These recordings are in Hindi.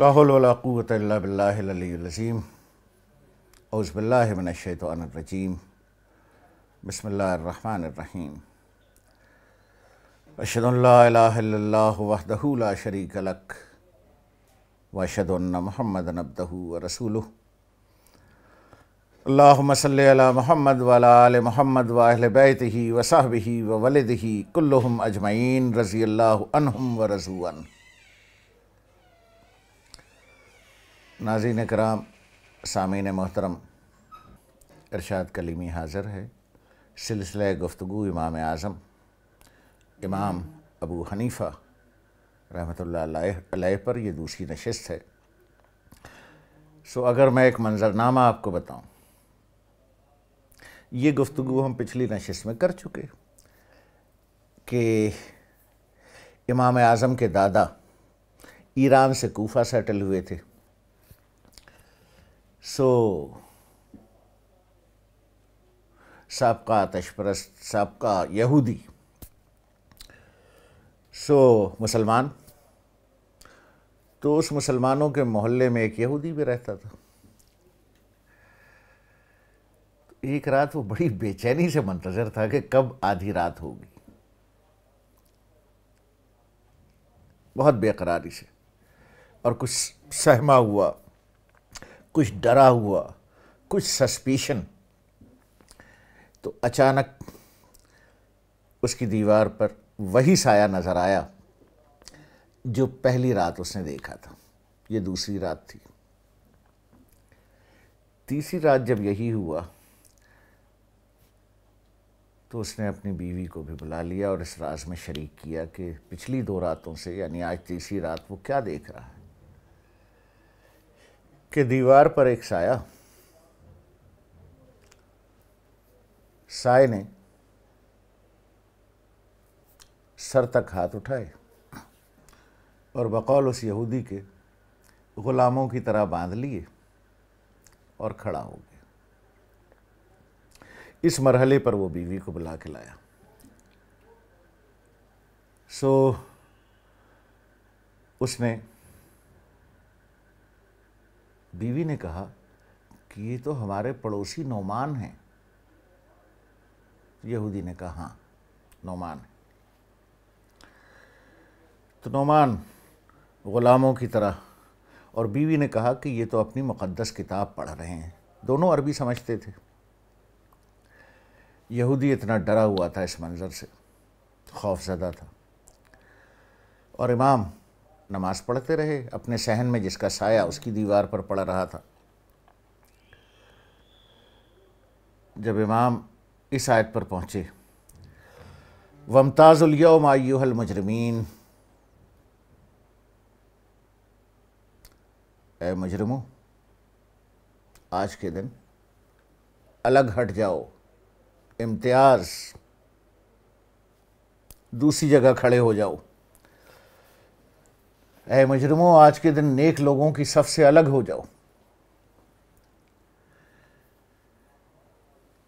لا حول ولا قوة إلا بالله العلي العظيم أعوذ بالله من الشيطان الرجيم بسم الله الرحمن الرحيم أشهد أن لا إله إلا الله وحده لا شريك لك وأشهد أن محمدا عبده ورسوله اللهم صل على محمد وعلى آل محمد وأهل بيته وصحبه وولده كلهم أجمعين رضي الله عنهم ورضوا عنه नाजीन कराम सामीन मोहतरम इरशाद कलीमी हाज़िर है सिलसिला गुफ्तु इमाम आज़म इमाम अबू हनीफ़ा रहमत पर यह दूसरी नशस्त है सो अगर मैं एक मंज़रनामा आपको बताऊँ ये गुफ्तु हम पिछली नशस्त में कर चुके कि इमाम आज़म के दादा ईरान से कोफा सेटल हुए थे सो सबका आतशपरस्त सबका यहूदी सो मुसलमान तो उस मुसलमानों के मोहल्ले में एक यहूदी भी रहता था एक रात वो बड़ी बेचैनी से मंतजर था कि कब आधी रात होगी बहुत बेकरारी से और कुछ सहमा हुआ कुछ डरा हुआ कुछ सस्पेशन तो अचानक उसकी दीवार पर वही साया नज़र आया जो पहली रात उसने देखा था ये दूसरी रात थी तीसरी रात जब यही हुआ तो उसने अपनी बीवी को भी बुला लिया और इस राज में शरीक किया कि पिछली दो रातों से यानी आज तीसरी रात वो क्या देख रहा है कि दीवार पर एक साया साय ने सर तक हाथ उठाए और बकौल उस यहूदी के ग़ुलामों की तरह बांध लिए और खड़ा हो गया इस मरहले पर वो बीवी को बुला के लाया सो उसने बीवी ने कहा कि ये तो हमारे पड़ोसी नौमान हैं यहूदी ने कहा हाँ नौमान है तो नौमान ग़ुलामों की तरह और बीवी ने कहा कि ये तो अपनी मुक़दस किताब पढ़ रहे हैं दोनों अरबी समझते थे यहूदी इतना डरा हुआ था इस मंज़र से खौफजदा था और इमाम नमाज पढ़ते रहे अपने सहन में जिसका साया उसकी दीवार पर पड़ रहा था जब इमाम इस आयत पर पहुंचे वमताज़ुलयम आयूहल मुजरमीन ए मुजरमो आज के दिन अलग हट जाओ इम्तियाज़ दूसरी जगह खड़े हो जाओ ऐ मजरमों आज के दिन नेक लोगों की सबसे अलग हो जाओ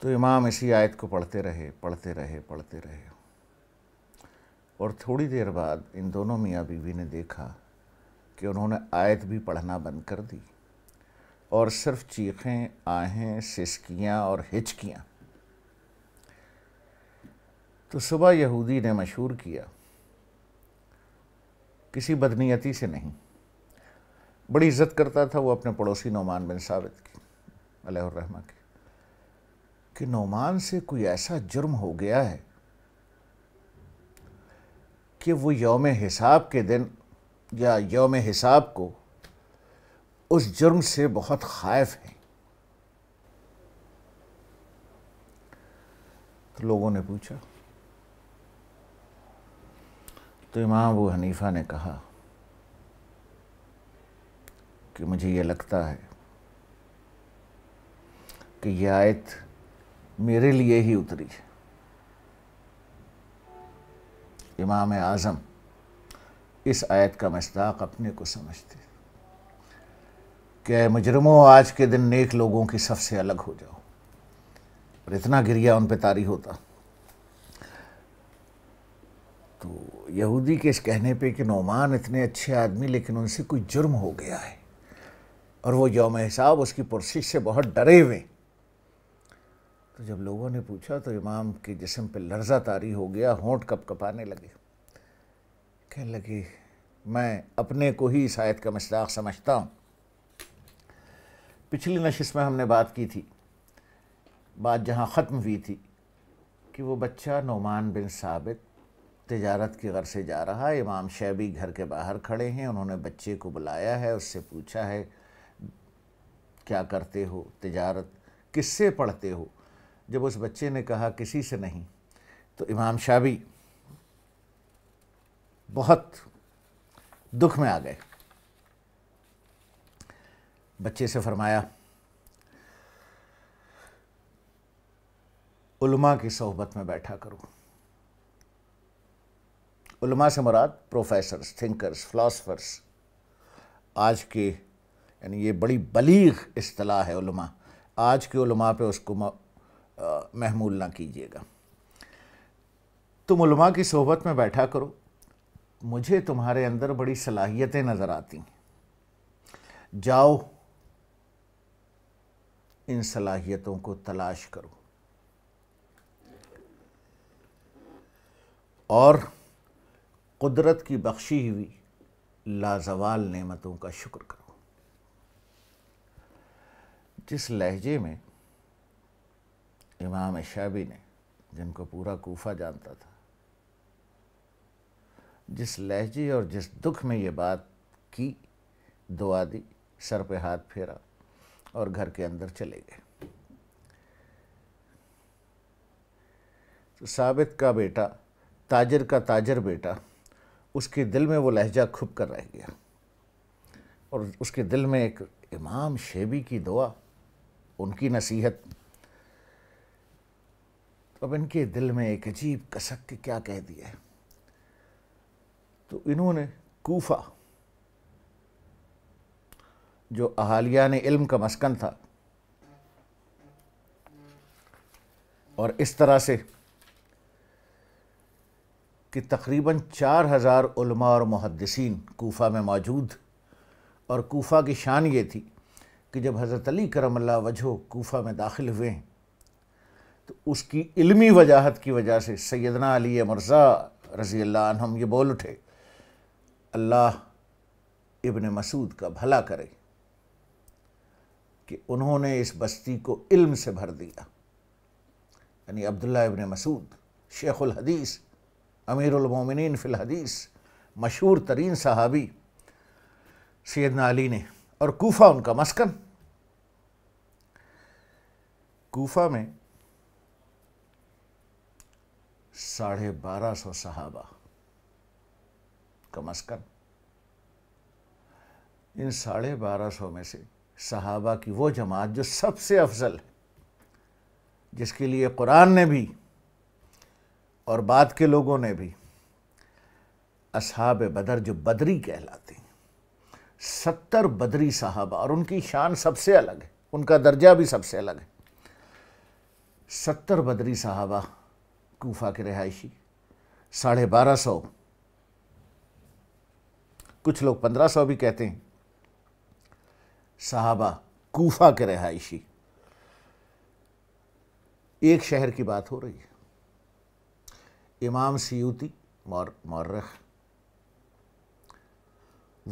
तो इमाम इसी आयत को पढ़ते रहे पढ़ते रहे पढ़ते रहे और थोड़ी देर बाद इन दोनों मियाँ बीवी ने देखा कि उन्होंने आयत भी पढ़ना बंद कर दी और सिर्फ चीखें आहें सिसकियाँ और हिचकियाँ तो सुबह यहूदी ने मशहूर किया किसी बदनीयती से नहीं बड़ी इज्जत करता था वो अपने पड़ोसी नौमान बिन साबित की अलहमा की कि नौमान से कोई ऐसा जुर्म हो गया है कि वो योम हिसाब के दिन या योम हिसाब को उस जुर्म से बहुत खायफ है तो लोगों ने पूछा तो इमाम अबू हनीफा ने कहा कि मुझे ये लगता है कि यह आयत मेरे लिए ही उतरी है इमाम आज़म इस आयत का मस्ताक अपने को समझते क्या मुजरमों आज के दिन नेक लोगों की सबसे अलग हो जाओ और इतना गिरिया उन पर तारी होता तो यहूदी के इस कहने पे कि नौमान इतने अच्छे आदमी लेकिन उनसे कोई जुर्म हो गया है और वो यौम हिसाब उसकी पुरसिश से बहुत डरे हुए तो जब लोगों ने पूछा तो इमाम के जिसम पे लर्जा तारी हो गया होंठ कप कपाने लगे कह लगे मैं अपने को ही इस आयत का मशाक समझता हूँ पिछली नशिस में हमने बात की थी बात जहाँ ख़त्म हुई थी कि वो बच्चा नोमान बिन साबित तजारत के घर से जा रहा इमाम शैबी घर के बाहर खड़े हैं उन्होंने बच्चे को बुलाया है उससे पूछा है क्या करते हो तजारत किससे पढ़ते हो जब उस बच्चे ने कहा किसी से नहीं तो इमाम शाबी बहुत दुख में आ गए बच्चे से फरमाया उलमा की सोहबत में बैठा करूँ उलमा से मुराद प्रोफेसर्स थिंकर्स फ़िलासफ़र्स आज के यानी ये बड़ी बलीग असलाह है उलमा आज के उलमा पे उसको महमूल ना कीजिएगा तुम उलमा की सोहबत में बैठा करो मुझे तुम्हारे अंदर बड़ी सलाहियतें नज़र आती जाओ इन सलाहियतों को तलाश करो और कुदरत की बख्शी हुई लाजवाल नेमतों का शुक्र करो जिस लहजे में इमाम शाबी ने जिनको पूरा कोफा जानता था जिस लहजे और जिस दुख में ये बात की दुआ दी सर पे हाथ फेरा और घर के अंदर चले गए तो साबित का बेटा ताजर का ताजर बेटा उसके दिल में वो लहजा खुप कर रह गया और उसके दिल में एक इमाम शेबी की दुआ उनकी नसीहत तो अब इनके दिल में एक अजीब कसक के क्या कह दिया है तो इन्होंने कोफा जो अहालिया ने इल्म का मस्कन था और इस तरह से कि तकरीबन चार हज़ार और मुहदसिन कोफ़ा में मौजूद और कोफ़ा की शान ये थी कि जब हज़रत अली करम वजह कोफ़ा में दाखिल हुए हैं तो उसकी इल्मी वजाहत की वजह से सैदना अली मर्ज़ा रज़ी अल्लाह हम ये बोल उठे अल्लाह इबन मसूद का भला करे कि उन्होंने इस बस्ती को इल्म से भर दिया यानी अब्दुल्ला इबन मसूद शेख हदीस अमीरमिन फ़िलहदीस मशहूर तरीन सहाबी सैदना अली ने और कोफ़ा उनका मस्कन कोफ़ा में साढ़े बारह सौ सहाबा का मस्कन इन साढ़े बारह सौ में से सहाबा की वो जमात जो सबसे अफजल है जिसके लिए कुरान ने भी और बाद के लोगों ने भी असहाब बदर जो बदरी कहलाते हैं सत्तर बदरी साहबा और उनकी शान सबसे अलग है उनका दर्जा भी सबसे अलग है सत्तर बदरी साहबा कोफा के रिहायशी साढ़े बारह सौ कुछ लोग पंद्रह सौ भी कहते हैं साहबा कोफा के रिहायशी एक शहर की बात हो रही है इमाम सयूती मौर्रख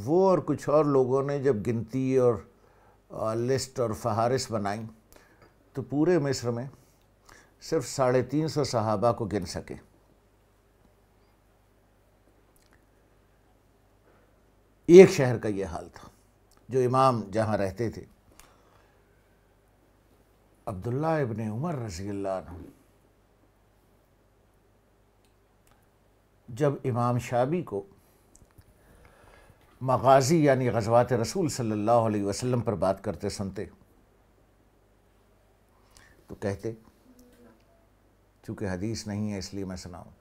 वो और कुछ और लोगों ने जब गिनती और लिस्ट और फहारिस बनाई तो पूरे मिस्र में सिर्फ साढ़े तीन सौ सहाबा को गिन सके एक शहर का ये हाल था जो इमाम जहाँ रहते थे अब्दुल्ला इबन उमर रजील्ला जब इमाम शाबी को मगाजी यानी गजवात रसूल सल्लल्लाहु अलैहि वसल्लम पर बात करते सुनते तो कहते चूँकि हदीस नहीं है इसलिए मैं सुनाऊँ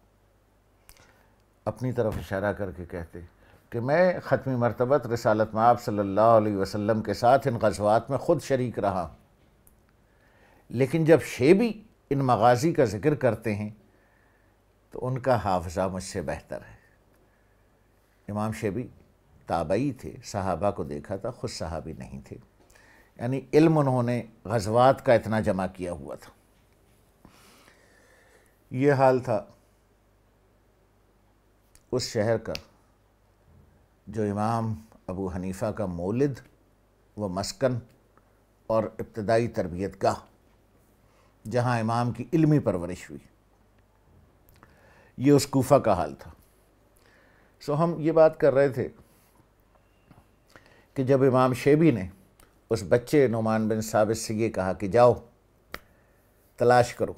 अपनी तरफ इशारा करके कहते कि मैं ख़त्म मरतबत रसालत माब सल्लल्लाहु अलैहि वसल्लम के साथ इन गजवात में ख़ुद शरीक रहा लेकिन जब शेबी इन मगाजी का ज़िक्र करते हैं तो उनका हाफजा मुझसे बेहतर है इमाम शेबी ताबई थे सहाबा को देखा था ख़ुद सहाबी नहीं थे यानी इल्म उन्होंने गजवात का इतना जमा किया हुआ था ये हाल था उस शहर का जो इमाम अबू हनीफ़ा का मोलिद व मस्कन और इब्तदाई तरबियत गाह जहाँ इमाम की इल्मी परवरिश हुई ये उस कोफ़ा का हाल था सो हम ये बात कर रहे थे कि जब इमाम शेबी ने उस बच्चे नुमान बिन साबित से ये कहा कि जाओ तलाश करो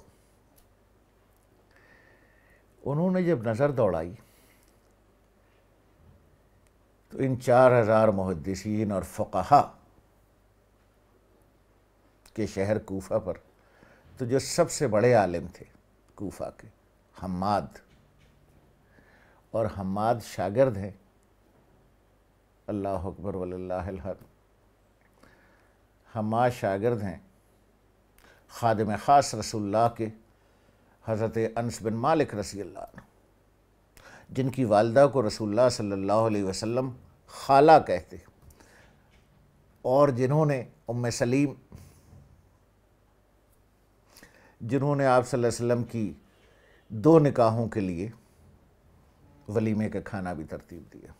उन्होंने जब नज़र दौड़ाई तो इन चार हज़ार मुहदसिन और फ़काहा के शहर कोफ़ा पर तो जो सबसे बड़े आलिम थे कोफा के हमाद और हमाद शागिर्द हैं अल्लाह अकबर वल्हर हमाद शागिर्द हैं खादम ख़ास रसोल्ला के हज़रत अनस बिन मालिक रसी अल्लाह जिनकी वालदा को रसोल्ला सल्लल्लाहु अलैहि वसल्लम खाला कहते और जिन्होंने उम सलीम जिन्होंने आप सल्लल्लाहु अलैहि वसल्लम की दो निकाहों के लिए वलीमे का खाना भी तरतीब दिया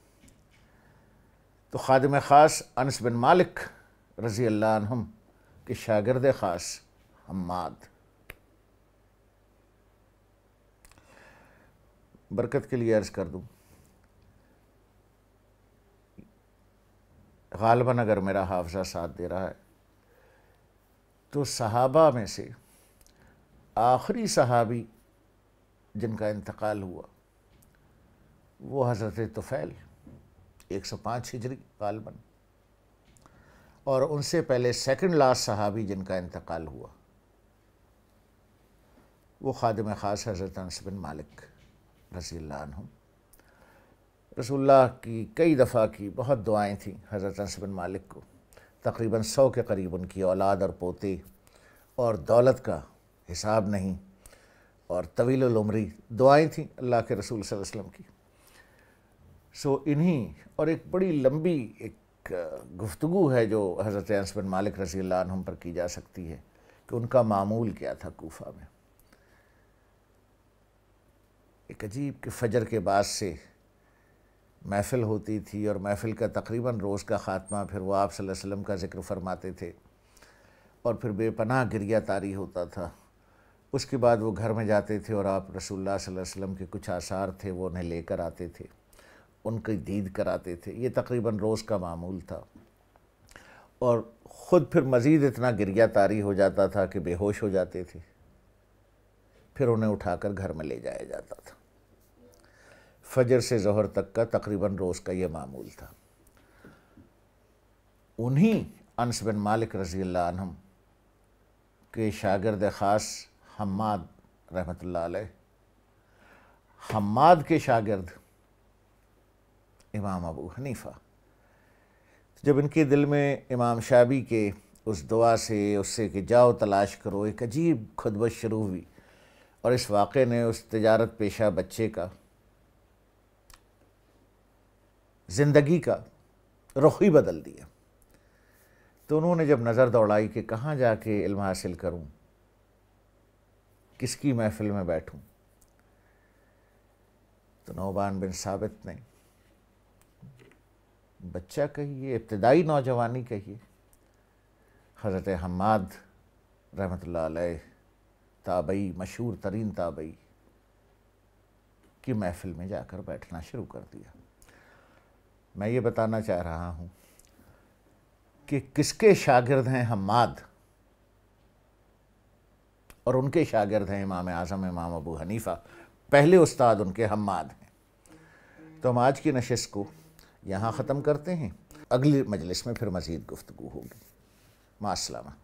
तो खादम ख़ास अनस बिन मालिक रज़ी अल्लाह के शागिर्द ख़ास हमाद बरकत के लिए अर्ज़ कर दूँ गालबन अगर मेरा हाफजा साथ दे रहा है तो सहाबा में से आखिरी सहाबी जिनका इंतकाल हुआ वो हज़रत तुफ़ैल 105 हिजरी गालबन और उनसे पहले सेकंड लास्ट सहाबी जिनका इंतकाल हुआ वो खादम ख़ास हज़रत अनस बिन मालिक रसी रसोल्ला की कई दफ़ा की बहुत दुआएं थीं हज़रत अनस बिन मालिक को तकरीबन सौ के करीब उनकी औलाद और पोते और दौलत का हिसाब नहीं और तवील उम्री दुआएं थीं अल्लाह के रसूल वसल्लम की सो इन्हीं और एक बड़ी लंबी एक गुफ्तगु है जो हज़रत अनस बिन मालिक रजी हम पर की जा सकती है कि उनका मामूल क्या था कोफा में एक अजीब के फजर के बाद से महफ़िल होती थी और महफ़िल का तकरीबन रोज़ का ख़ात्मा फिर वह आप वसम का ज़िक्र फरमाते थे और फिर बेपनाह गिरिया तारी होता था उसके बाद वो घर में जाते थे और आप रसोल्ला वसल्लम के कुछ आसार थे वो उन्हें लेकर आते थे उनकी दीद कराते थे ये तकरीबन रोज़ का मामूल था और ख़ुद फिर मज़ीद इतना गिरिया तारी हो जाता था कि बेहोश हो जाते थे फिर उन्हें उठाकर घर में ले जाया जाता था फजर से जहर तक का तकरीबन रोज़ का ये मामूल था उन्हीं अनस बिन मालिक रज़ी अल्लाम के शागिर्द ख़ास हम्माद रहमत ला हम्माद के शागिर्द इमाम अबू हनीफ़ा तो जब इनके दिल में इमाम शाबी के उस दुआ से उससे कि जाओ तलाश करो एक अजीब खुदबश शुरू हुई और इस वाक़े ने उस तजारत पेशा बच्चे का ज़िंदगी का रुख ही बदल दिया तो उन्होंने जब नज़र दौड़ाई कि कहाँ के इल्म हासिल करूँ किसकी महफिल में बैठूँ तो नौबान बिन साबित ने बच्चा कहिए इब्तदाई नौजवानी कहिए हज़रत हमाद रहमत ताबई मशहूर तरीन ताबई की महफ़िल में जाकर बैठना शुरू कर दिया मैं ये बताना चाह रहा हूँ कि किसके शागिर्द हैं हमाद और उनके शागिर्द हैं इमाम आज़म इमाम अबू हनीफ़ा पहले उस्ताद उनके हमाद हैं तो हम आज की नशस्त को यहाँ ख़त्म करते हैं अगली मजलिस में फिर मज़ीद गुफ्तु होगी मासलामा